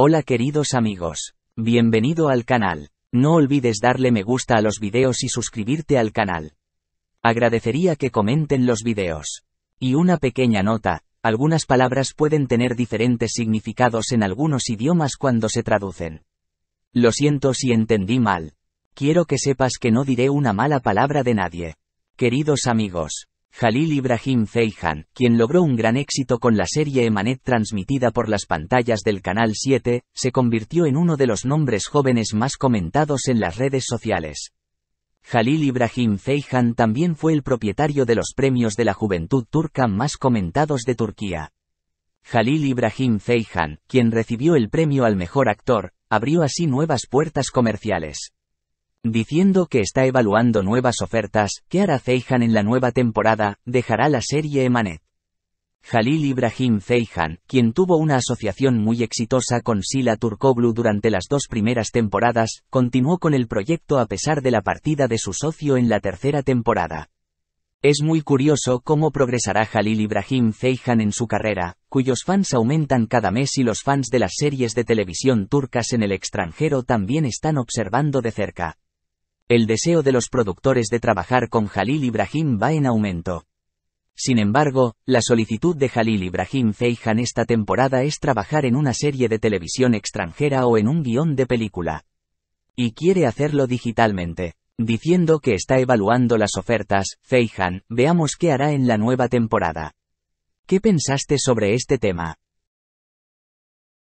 Hola queridos amigos. Bienvenido al canal. No olvides darle me gusta a los videos y suscribirte al canal. Agradecería que comenten los videos. Y una pequeña nota, algunas palabras pueden tener diferentes significados en algunos idiomas cuando se traducen. Lo siento si entendí mal. Quiero que sepas que no diré una mala palabra de nadie. Queridos amigos, Jalil Ibrahim Feijan, quien logró un gran éxito con la serie Emanet transmitida por las pantallas del Canal 7, se convirtió en uno de los nombres jóvenes más comentados en las redes sociales. Jalil Ibrahim Feijan también fue el propietario de los premios de la juventud turca más comentados de Turquía. Jalil Ibrahim Feijan, quien recibió el premio al mejor actor, abrió así nuevas puertas comerciales diciendo que está evaluando nuevas ofertas, ¿qué hará Zeihan en la nueva temporada, dejará la serie Emanet. Jalil Ibrahim Feijan, quien tuvo una asociación muy exitosa con Sila Turkoglu durante las dos primeras temporadas, continuó con el proyecto a pesar de la partida de su socio en la tercera temporada. Es muy curioso cómo progresará Jalil Ibrahim Feijan en su carrera, cuyos fans aumentan cada mes y los fans de las series de televisión turcas en el extranjero también están observando de cerca. El deseo de los productores de trabajar con Halil Ibrahim va en aumento. Sin embargo, la solicitud de Halil Ibrahim Feijan esta temporada es trabajar en una serie de televisión extranjera o en un guión de película. Y quiere hacerlo digitalmente. Diciendo que está evaluando las ofertas, Feijan, veamos qué hará en la nueva temporada. ¿Qué pensaste sobre este tema?